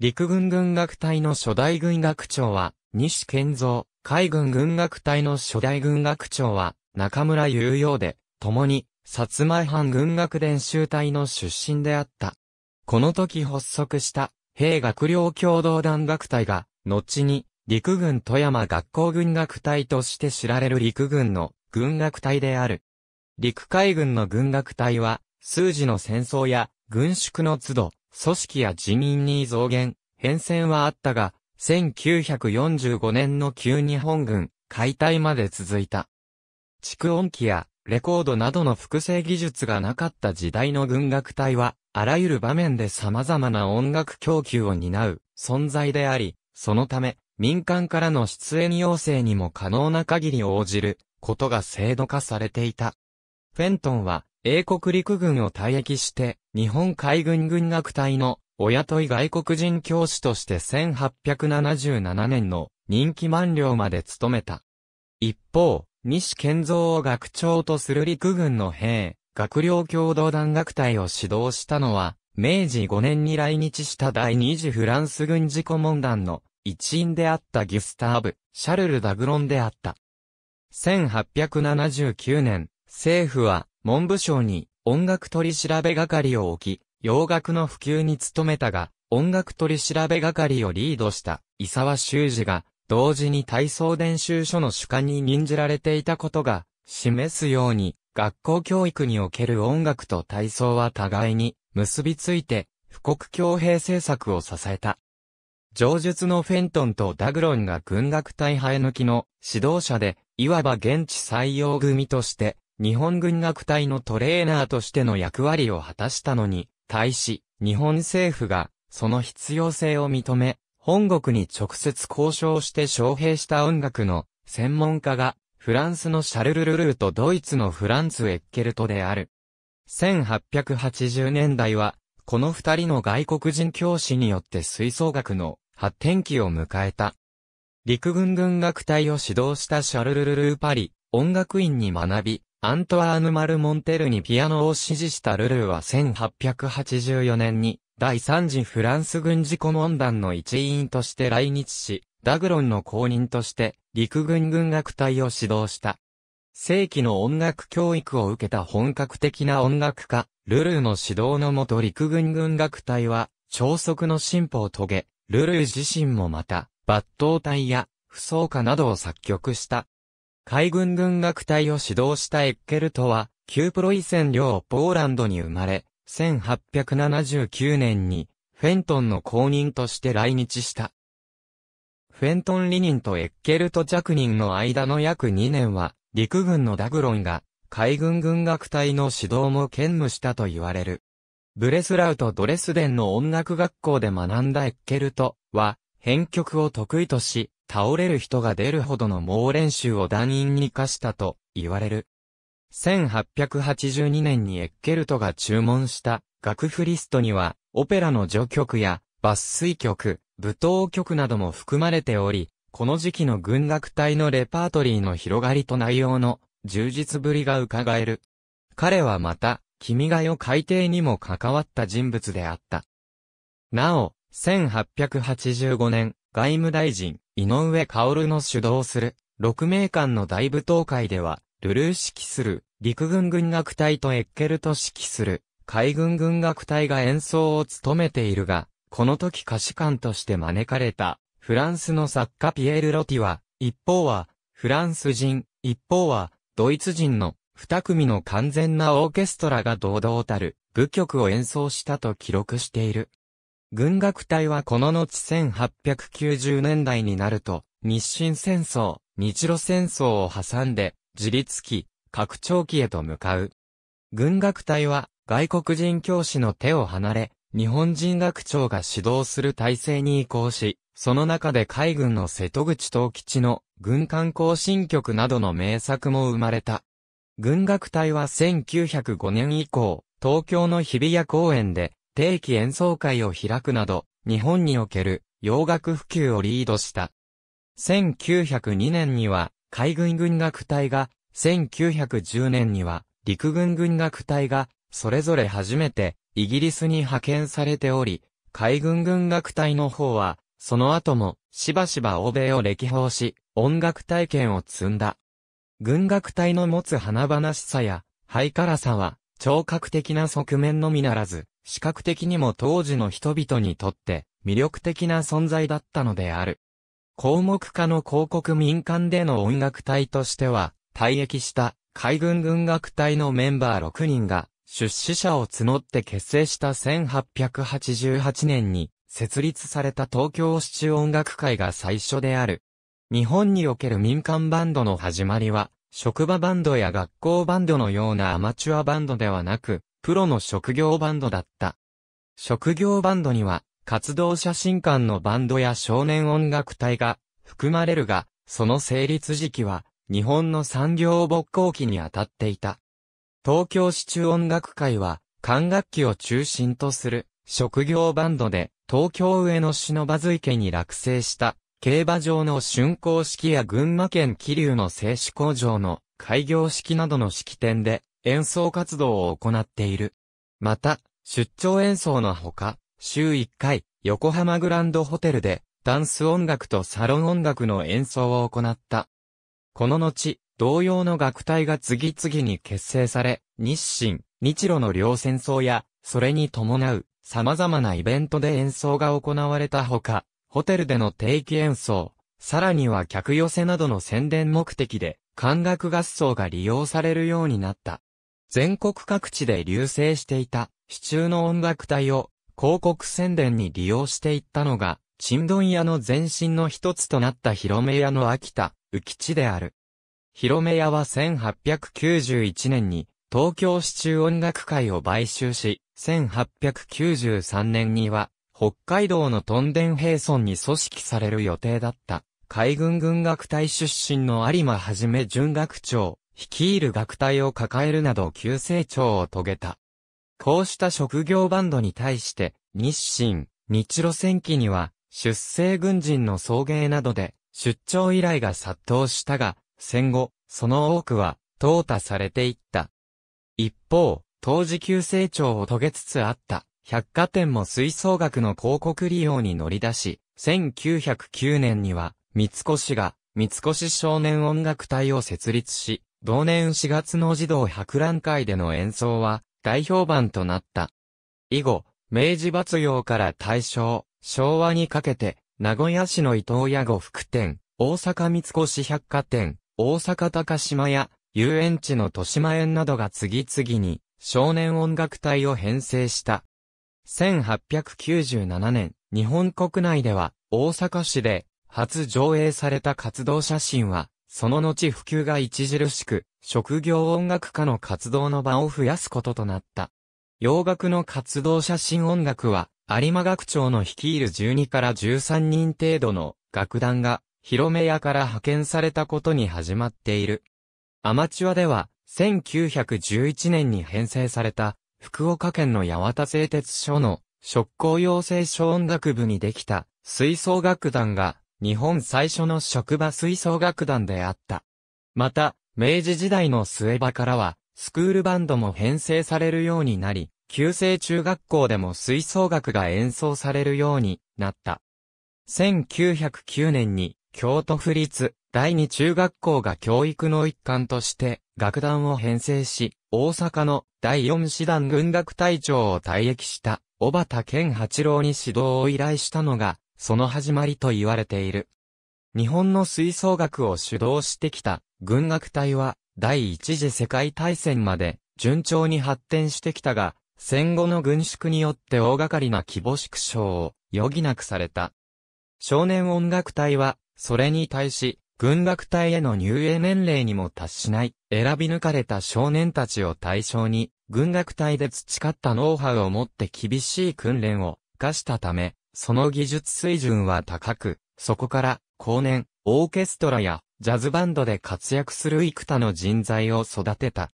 陸軍軍楽隊の初代軍楽長は、西健三、海軍軍楽隊の初代軍楽長は、中村雄洋で、共に、薩摩藩軍楽伝習隊の出身であった。この時発足した、兵学寮共同団学隊が、後に、陸軍富山学校軍楽隊として知られる陸軍の軍楽隊である。陸海軍の軍楽隊は、数時の戦争や軍縮の都度、組織や人員に増減、変遷はあったが、1945年の旧日本軍解体まで続いた。蓄音機やレコードなどの複製技術がなかった時代の軍楽隊は、あらゆる場面で様々な音楽供給を担う存在であり、そのため、民間からの出演要請にも可能な限り応じることが制度化されていた。フェントンは、英国陸軍を退役して、日本海軍軍学隊のお雇い外国人教師として1877年の任期満了まで務めた。一方、西健三を学長とする陸軍の兵、学寮共同団学隊を指導したのは、明治5年に来日した第二次フランス軍事顧問団の一員であったギュスターブ・シャルル・ダグロンであった。1879年、政府は文部省に音楽取調べ係を置き、洋楽の普及に努めたが、音楽取調べ係をリードした伊沢修二が、同時に体操練習所の主管に任じられていたことが、示すように、学校教育における音楽と体操は互いに結びついて、富国強兵政策を支えた。上述のフェントンとダグロンが軍学隊派へ抜きの指導者で、いわば現地採用組として、日本軍学隊のトレーナーとしての役割を果たしたのに、対し、日本政府が、その必要性を認め、本国に直接交渉して招聘した音楽の専門家が、フランスのシャルル・ルルーとドイツのフランツ・エッケルトである。1880年代は、この二人の外国人教師によって吹奏楽の発展期を迎えた。陸軍軍楽隊を指導したシャルル・ルルーパリ、音楽院に学び、アントワーヌ・マル・モンテルにピアノを支持したルルーは1884年に第3次フランス軍事顧問団の一員として来日し、ダグロンの公認として陸軍軍楽隊を指導した。正規の音楽教育を受けた本格的な音楽家、ルルーの指導のもと陸軍軍楽隊は、超速の進歩を遂げ、ルルー自身もまた、抜刀隊や、不走歌などを作曲した。海軍軍学隊を指導したエッケルトは、旧プロイセン領ポーランドに生まれ、1879年に、フェントンの公認として来日した。フェントン理ンとエッケルト着任の間の約2年は、陸軍のダグロンが、海軍軍学隊の指導も兼務したと言われる。ブレスラウとドレスデンの音楽学校で学んだエッケルトは、編曲を得意とし、倒れる人が出るほどの猛練習を団員に課したと言われる。1882年にエッケルトが注文した楽譜リストには、オペラの序曲や抜粋曲、舞踏曲なども含まれており、この時期の軍楽隊のレパートリーの広がりと内容の充実ぶりが伺える。彼はまた、君が代改定にも関わった人物であった。なお、1885年、外務大臣、井上薫の主導する、六名間の大舞踏会では、ルルー指揮する、陸軍軍楽隊とエッケルト指揮する、海軍軍楽隊が演奏を務めているが、この時歌詞官として招かれた、フランスの作家ピエール・ロティは、一方は、フランス人、一方は、ドイツ人の、二組の完全なオーケストラが堂々たる、舞曲を演奏したと記録している。軍楽隊はこの後1890年代になると、日清戦争、日露戦争を挟んで、自立期、拡張期へと向かう。軍楽隊は、外国人教師の手を離れ、日本人学長が指導する体制に移行し、その中で海軍の瀬戸口東吉の軍艦行進局などの名作も生まれた。軍楽隊は1905年以降、東京の日比谷公園で定期演奏会を開くなど、日本における洋楽普及をリードした。1902年には海軍軍楽隊が、1910年には陸軍軍楽隊が、それぞれ初めてイギリスに派遣されており、海軍軍楽隊の方は、その後もしばしば欧米を歴訪し、音楽体験を積んだ。軍楽隊の持つ華々しさや、ハイカラさは、聴覚的な側面のみならず、視覚的にも当時の人々にとって魅力的な存在だったのである。項目化の広告民間での音楽隊としては、退役した海軍軍楽隊のメンバー6人が出資者を募って結成した1888年に設立された東京市中音楽会が最初である。日本における民間バンドの始まりは、職場バンドや学校バンドのようなアマチュアバンドではなく、プロの職業バンドだった。職業バンドには、活動写真館のバンドや少年音楽隊が含まれるが、その成立時期は、日本の産業勃興期にあたっていた。東京市中音楽会は、管楽器を中心とする職業バンドで、東京上野忍ばず池に落成した、競馬場の竣工式や群馬県桐生の製紙工場の開業式などの式典で、演奏活動を行っている。また、出張演奏のほか、週1回、横浜グランドホテルで、ダンス音楽とサロン音楽の演奏を行った。この後、同様の楽隊が次々に結成され、日清、日露の両戦争や、それに伴う、様々なイベントで演奏が行われたほか、ホテルでの定期演奏、さらには客寄せなどの宣伝目的で、管楽合奏が利用されるようになった。全国各地で流星していた、市中の音楽隊を広告宣伝に利用していったのが、チンドン屋の前身の一つとなった広め屋の秋田、浮地である。広め屋は1891年に東京市中音楽会を買収し、1893年には北海道のトンデン平村に組織される予定だった海軍軍楽隊出身の有馬はじめ準学長、率いる学隊を抱えるなど急成長を遂げた。こうした職業バンドに対して、日清、日露戦記には、出生軍人の送迎などで、出張依頼が殺到したが、戦後、その多くは、淘汰されていった。一方、当時急成長を遂げつつあった、百貨店も吹奏楽の広告利用に乗り出し、1909年には、三越が、三越少年音楽隊を設立し、同年4月の児童博覧会での演奏は、大評判となった。以後、明治抜用から大正、昭和にかけて、名古屋市の伊東屋呉服店、大阪三越百貨店、大阪高島屋、遊園地の豊島園などが次々に少年音楽隊を編成した。1897年、日本国内では大阪市で初上映された活動写真はその後普及が著しく、職業音楽家の活動の場を増やすこととなった。洋楽の活動写真音楽は、有馬学長の率いる12から13人程度の楽団が、広め屋から派遣されたことに始まっている。アマチュアでは、1911年に編成された、福岡県の八幡製鉄所の、職工養成所音楽部にできた、吹奏楽団が、日本最初の職場吹奏楽団であった。また、明治時代の末場からは、スクールバンドも編成されるようになり、旧制中学校でも吹奏楽が演奏されるようになった。1909年に、京都府立第二中学校が教育の一環として楽団を編成し、大阪の第四師団軍学隊長を退役した小畑健八郎に指導を依頼したのがその始まりと言われている。日本の吹奏楽を主導してきた軍楽隊は第一次世界大戦まで順調に発展してきたが、戦後の軍縮によって大掛かりな規模縮小を余儀なくされた。少年音楽隊は、それに対し、軍楽隊への入営年齢にも達しない、選び抜かれた少年たちを対象に、軍楽隊で培ったノウハウを持って厳しい訓練を課したため、その技術水準は高く、そこから、後年、オーケストラやジャズバンドで活躍する幾多の人材を育てた。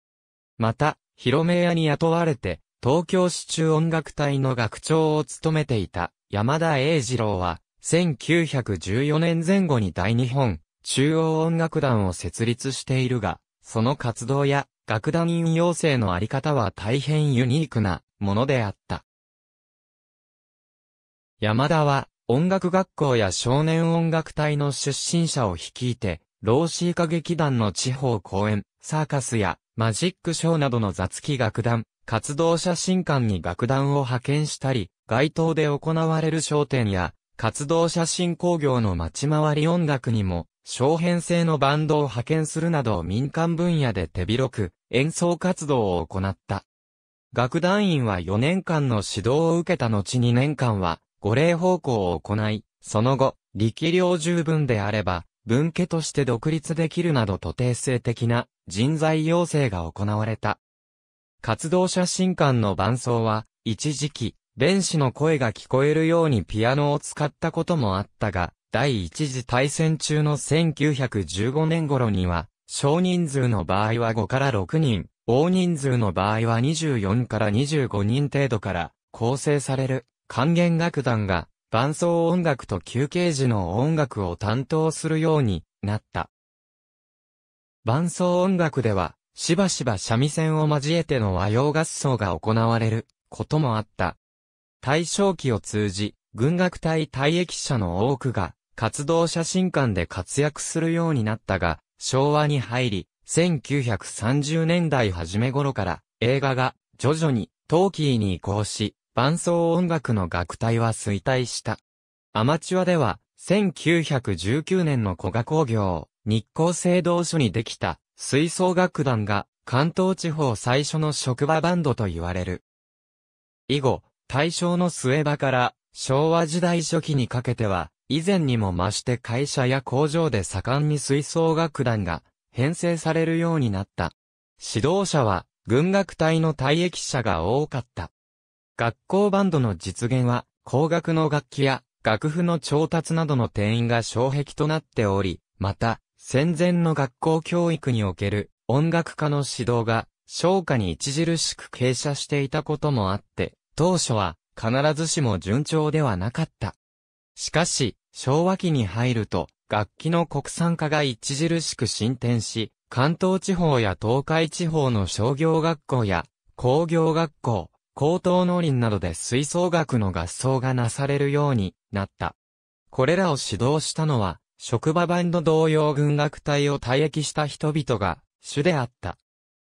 また、広め屋に雇われて、東京市中音楽隊の学長を務めていた山田栄二郎は、1914年前後に大日本中央音楽団を設立しているが、その活動や楽団員養成のあり方は大変ユニークなものであった。山田は、音楽学校や少年音楽隊の出身者を率いて、ローシー歌劇団の地方公演、サーカスやマジックショーなどの雑記楽団、活動写真館に楽団を派遣したり、街頭で行われる商店や、活動写真工業の街回り音楽にも、小編成のバンドを派遣するなど民間分野で手広く演奏活動を行った。楽団員は4年間の指導を受けた後2年間は五霊奉公を行い、その後、力量十分であれば、分家として独立できるなどと定性的な人材養成が行われた。活動者新館の伴奏は、一時期、弁士の声が聞こえるようにピアノを使ったこともあったが、第一次大戦中の1915年頃には、少人数の場合は5から6人、大人数の場合は24から25人程度から構成される。管弦楽団が伴奏音楽と休憩時の音楽を担当するようになった。伴奏音楽では、しばしば三味線を交えての和洋合奏が行われることもあった。大正期を通じ、軍楽隊退役者の多くが、活動写真館で活躍するようになったが、昭和に入り、1930年代初め頃から、映画が徐々にトーキーに移行し、伴奏音楽の楽隊は衰退した。アマチュアでは、1919年の古賀工業、日光制動所にできた、吹奏楽団が、関東地方最初の職場バンドと言われる。以後、大正の末場から昭和時代初期にかけては、以前にも増して会社や工場で盛んに吹奏楽団が編成されるようになった。指導者は軍楽隊の退役者が多かった。学校バンドの実現は、工学の楽器や楽譜の調達などの定員が障壁となっており、また、戦前の学校教育における音楽家の指導が、昇華に著しく傾斜していたこともあって、当初は必ずしも順調ではなかった。しかし、昭和期に入ると、楽器の国産化が著しく進展し、関東地方や東海地方の商業学校や工業学校、高等農林などで吹奏楽の合奏がなされるようになった。これらを指導したのは、職場バンド同様軍楽隊を退役した人々が主であった。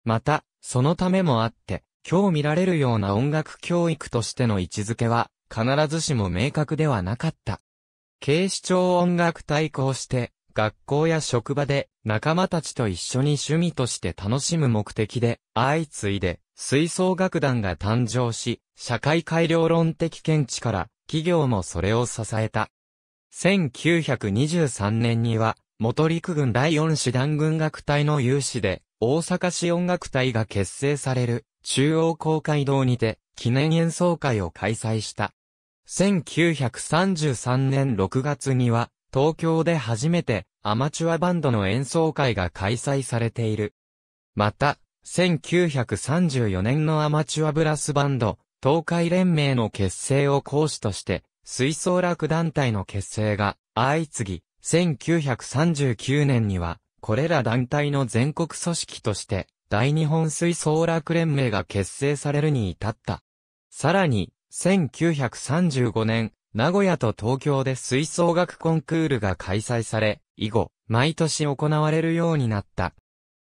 また、そのためもあって、今日見られるような音楽教育としての位置づけは、必ずしも明確ではなかった。警視庁音楽隊こうして、学校や職場で仲間たちと一緒に趣味として楽しむ目的で、相次いで、吹奏楽団が誕生し、社会改良論的見地から、企業もそれを支えた。1923年には、元陸軍第4師団軍楽隊の有志で、大阪市音楽隊が結成される、中央公会堂にて、記念演奏会を開催した。1933年6月には、東京で初めてアマチュアバンドの演奏会が開催されている。また、1934年のアマチュアブラスバンド、東海連盟の結成を講師として、吹奏楽団体の結成が相次ぎ、1939年には、これら団体の全国組織として、大日本吹奏楽連盟が結成されるに至った。さらに、1935年、名古屋と東京で吹奏楽コンクールが開催され、以後、毎年行われるようになった。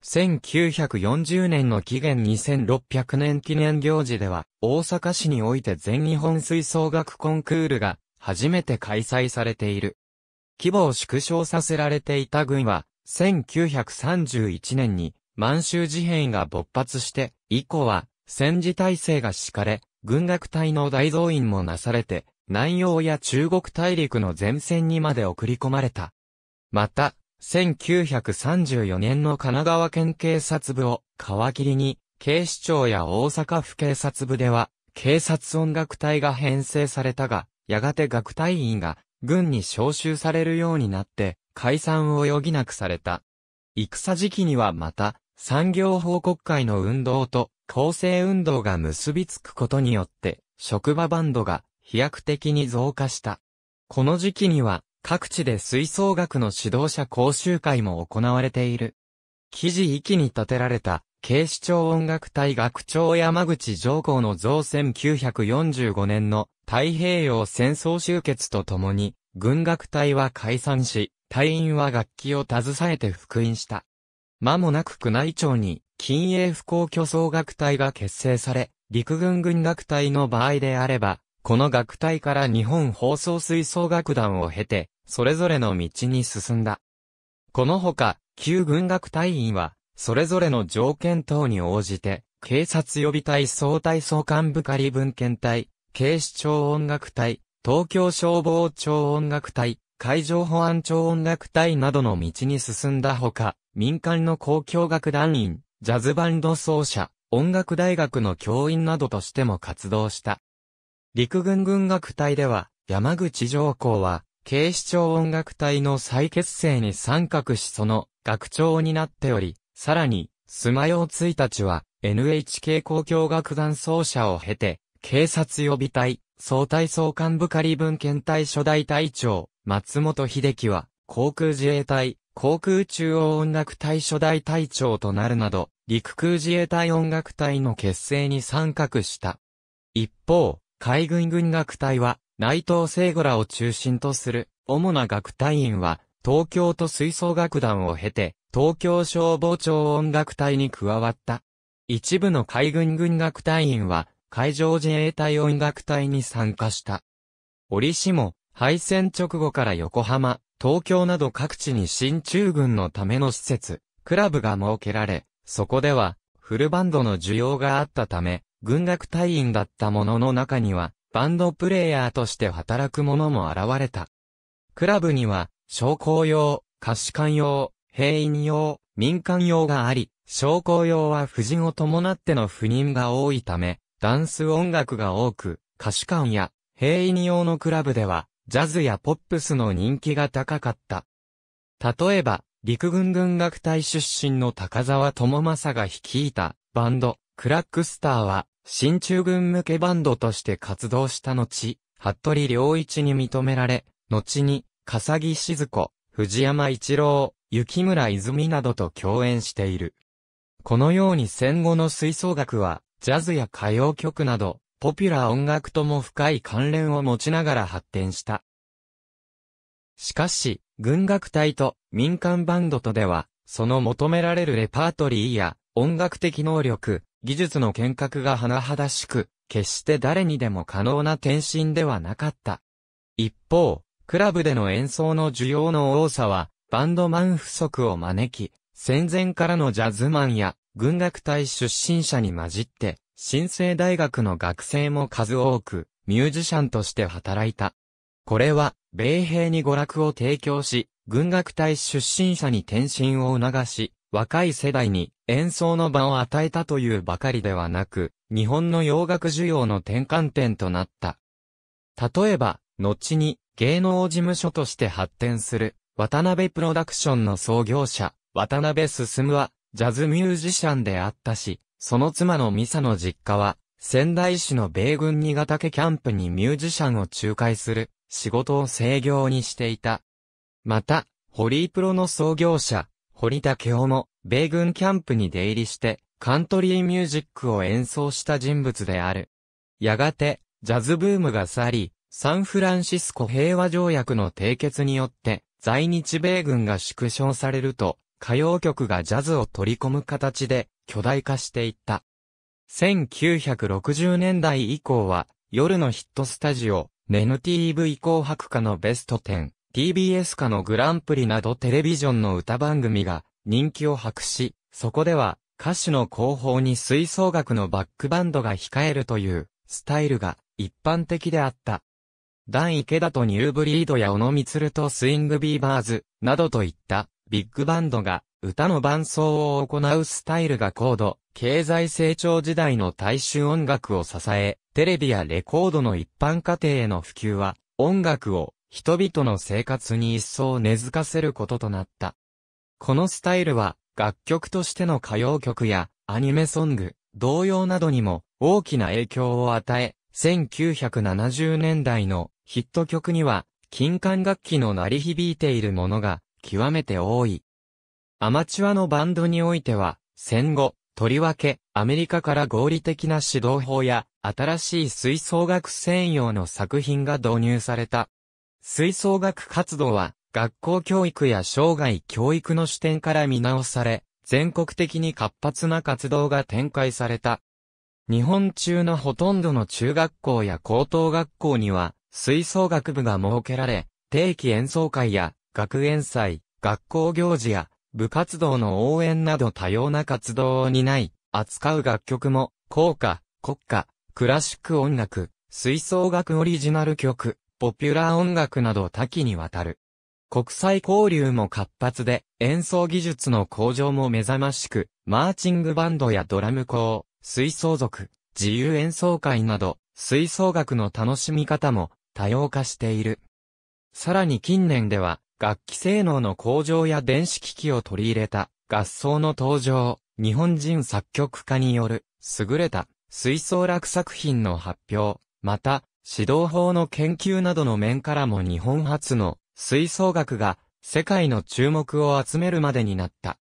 1940年の期限2600年記念行事では、大阪市において全日本吹奏楽コンクールが初めて開催されている。規模を縮小させられていた軍は、1931年に満州事変が勃発して、以降は戦時体制が敷かれ、軍楽隊の大増員もなされて、南洋や中国大陸の前線にまで送り込まれた。また、1934年の神奈川県警察部を皮切りに、警視庁や大阪府警察部では、警察音楽隊が編成されたが、やがて学隊員が軍に召集されるようになって、解散を余儀なくされた。戦時期にはまた、産業報告会の運動と、構成運動が結びつくことによって、職場バンドが飛躍的に増加した。この時期には、各地で吹奏楽の指導者講習会も行われている。記事域に立てられた、警視庁音楽隊学長山口上皇の造1945年の太平洋戦争終結とともに、軍楽隊は解散し、隊員は楽器を携えて復員した。間もなく宮内庁に、近衛不幸巨奏楽隊が結成され、陸軍軍楽隊の場合であれば、この学隊から日本放送吹奏楽団を経て、それぞれの道に進んだ。このほか、旧軍学隊員は、それぞれの条件等に応じて、警察予備隊総隊総幹部仮文献隊、警視庁音楽隊、東京消防庁音楽隊、海上保安庁音楽隊などの道に進んだほか、民間の公共楽団員、ジャズバンド奏者、音楽大学の教員などとしても活動した。陸軍軍楽隊では、山口上皇は、警視庁音楽隊の再結成に参画しその学長になっており、さらに、スマヨ1日は NHK 公共楽団奏者を経て、警察予備隊、総体総監部仮分検隊初代隊長、松本秀樹は、航空自衛隊、航空中央音楽隊初代隊長となるなど、陸空自衛隊音楽隊の結成に参画した。一方、海軍軍学隊は、内藤聖吾らを中心とする、主な学隊員は、東京都吹奏楽団を経て、東京消防庁音楽隊に加わった。一部の海軍軍学隊員は、海上自衛隊音楽隊に参加した。折しも、敗戦直後から横浜、東京など各地に新中軍のための施設、クラブが設けられ、そこでは、フルバンドの需要があったため、軍楽隊員だった者の中には、バンドプレイヤーとして働く者も現れた。クラブには、商工用、歌手館用、兵員用、民間用があり、商工用は夫人を伴っての不妊が多いため、ダンス音楽が多く、歌手館や兵員用のクラブでは、ジャズやポップスの人気が高かった。例えば、陸軍軍楽隊出身の高沢智正が率いたバンド、クラックスターは、新中軍向けバンドとして活動した後、服部良一に認められ、後に、笠木静子、藤山一郎、雪村泉などと共演している。このように戦後の吹奏楽は、ジャズや歌謡曲など、ポピュラー音楽とも深い関連を持ちながら発展した。しかし、軍楽隊と民間バンドとでは、その求められるレパートリーや音楽的能力、技術の見学が甚だしく、決して誰にでも可能な転身ではなかった。一方、クラブでの演奏の需要の多さは、バンドマン不足を招き、戦前からのジャズマンや軍楽隊出身者に混じって、新生大学の学生も数多く、ミュージシャンとして働いた。これは、米兵に娯楽を提供し、軍楽隊出身者に転身を促し、若い世代に演奏の場を与えたというばかりではなく、日本の洋楽需要の転換点となった。例えば、後に芸能事務所として発展する、渡辺プロダクションの創業者、渡辺進は、ジャズミュージシャンであったし、その妻のミサの実家は、仙台市の米軍新潟家キャンプにミュージシャンを仲介する仕事を制御にしていた。また、ホリープロの創業者、堀田京も、米軍キャンプに出入りして、カントリーミュージックを演奏した人物である。やがて、ジャズブームが去り、サンフランシスコ平和条約の締結によって、在日米軍が縮小されると、歌謡曲がジャズを取り込む形で巨大化していった。1960年代以降は、夜のヒットスタジオ、ネヌ TV 紅白歌のベスト10、TBS 化のグランプリなどテレビジョンの歌番組が人気を博し、そこでは歌手の後方に吹奏楽のバックバンドが控えるというスタイルが一般的であった。ダン池田とニューブリードや小野光とスイングビーバーズなどといったビッグバンドが歌の伴奏を行うスタイルが高度、経済成長時代の大衆音楽を支え、テレビやレコードの一般家庭への普及は、音楽を人々の生活に一層根付かせることとなった。このスタイルは、楽曲としての歌謡曲や、アニメソング、童謡などにも大きな影響を与え、1970年代のヒット曲には、金管楽器の鳴り響いているものが極めて多い。アマチュアのバンドにおいては、戦後、とりわけ、アメリカから合理的な指導法や、新しい吹奏楽専用の作品が導入された。吹奏楽活動は、学校教育や生涯教育の視点から見直され、全国的に活発な活動が展開された。日本中のほとんどの中学校や高等学校には、吹奏楽部が設けられ、定期演奏会や学園祭、学校行事や部活動の応援など多様な活動を担い、扱う楽曲も、校歌、国歌、クラシック音楽、吹奏楽オリジナル曲、ポピュラー音楽など多岐にわたる。国際交流も活発で、演奏技術の向上も目覚ましく、マーチングバンドやドラム校、吹奏族、自由演奏会など、吹奏楽の楽しみ方も多様化している。さらに近年では、楽器性能の向上や電子機器を取り入れた合奏の登場、日本人作曲家による優れた吹奏楽作品の発表、また指導法の研究などの面からも日本初の吹奏楽が世界の注目を集めるまでになった。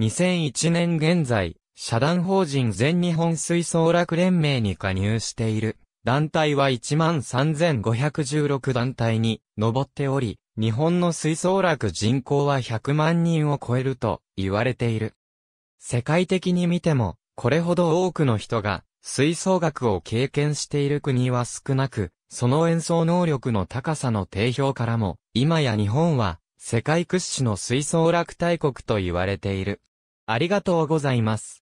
2001年現在、社団法人全日本吹奏楽連盟に加入している団体は13,516団体に上っており、日本の吹奏楽人口は100万人を超えると言われている。世界的に見ても、これほど多くの人が吹奏楽を経験している国は少なく、その演奏能力の高さの定評からも、今や日本は世界屈指の吹奏楽大国と言われている。ありがとうございます。